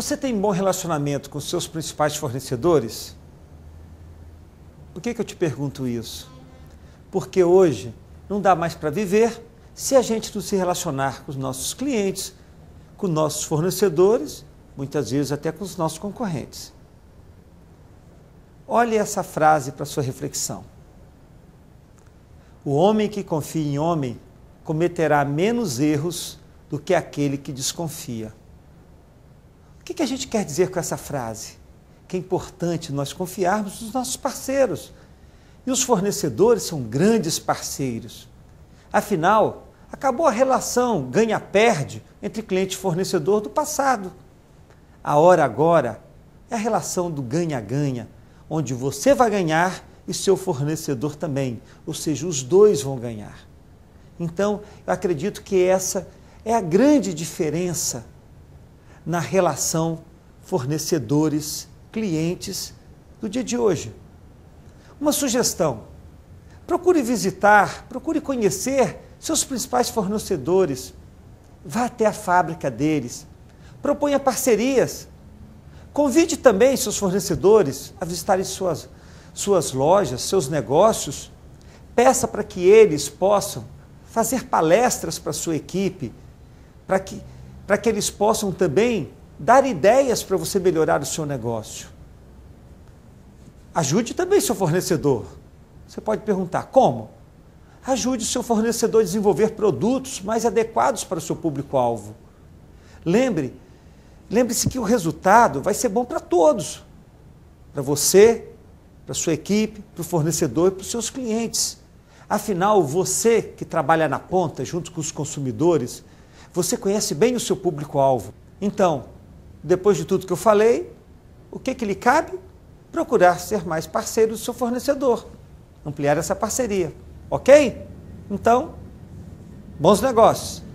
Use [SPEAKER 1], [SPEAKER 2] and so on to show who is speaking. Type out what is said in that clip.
[SPEAKER 1] Você tem bom relacionamento com seus principais fornecedores? Por que, que eu te pergunto isso? Porque hoje não dá mais para viver se a gente não se relacionar com os nossos clientes, com nossos fornecedores, muitas vezes até com os nossos concorrentes. Olhe essa frase para sua reflexão. O homem que confia em homem cometerá menos erros do que aquele que desconfia que, que a gente quer dizer com essa frase? Que é importante nós confiarmos nos nossos parceiros. E os fornecedores são grandes parceiros. Afinal, acabou a relação ganha-perde entre cliente e fornecedor do passado. A hora agora é a relação do ganha-ganha, onde você vai ganhar e seu fornecedor também, ou seja, os dois vão ganhar. Então, eu acredito que essa é a grande diferença na relação fornecedores, clientes do dia de hoje. Uma sugestão: procure visitar, procure conhecer seus principais fornecedores. Vá até a fábrica deles. Proponha parcerias. Convide também seus fornecedores a visitarem suas, suas lojas, seus negócios. Peça para que eles possam fazer palestras para sua equipe, para que para que eles possam também dar ideias para você melhorar o seu negócio. Ajude também seu fornecedor. Você pode perguntar como? Ajude seu fornecedor a desenvolver produtos mais adequados para o seu público-alvo. Lembre, lembre-se que o resultado vai ser bom para todos. Para você, para sua equipe, para o fornecedor e para os seus clientes. Afinal, você que trabalha na ponta junto com os consumidores, você conhece bem o seu público-alvo. Então, depois de tudo que eu falei, o que, que lhe cabe? Procurar ser mais parceiro do seu fornecedor, ampliar essa parceria. Ok? Então, bons negócios.